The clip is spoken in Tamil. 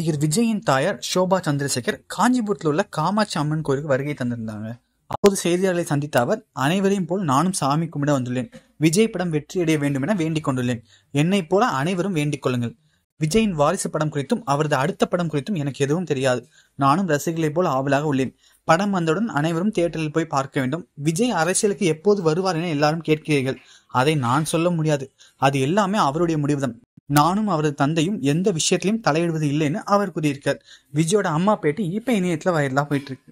நடிகர் விஜயின் தாயார் ஷோபா சந்திரசேகர் காஞ்சிபுரத்தில் உள்ள காமாட்சி அம்மன் கோயிலுக்கு வருகை தந்திருந்தாங்க அப்போது செய்தியாளர்களை சந்தித்த அவர் அனைவரையும் போல் நானும் சாமி கும்பிட வந்துள்ளேன் விஜய் படம் வெற்றி அடைய வேண்டும் என வேண்டிக் கொண்டுள்ளேன் என்னை போல அனைவரும் வேண்டிக் கொள்ளுங்கள் விஜயின் வாரிசு படம் குறித்தும் அவரது அடுத்த படம் குறித்தும் எனக்கு எதுவும் தெரியாது நானும் ரசிகர்களை போல் ஆவலாக உள்ளேன் படம் வந்தவுடன் அனைவரும் தியேட்டரில் போய் பார்க்க வேண்டும் விஜய் அரசியலுக்கு எப்போது வருவார் என எல்லாரும் கேட்கிறீர்கள் அதை நான் சொல்ல முடியாது அது எல்லாமே அவருடைய முடிவுதான் நானும் அவரது தந்தையும் எந்த விஷயத்திலையும் தலையிடுவது இல்லைன்னு அவர் கூறியிருக்கார் விஜயோட அம்மா பேட்டி இப்ப இணையத்துல வைரலாக போயிட்டு இருக்கு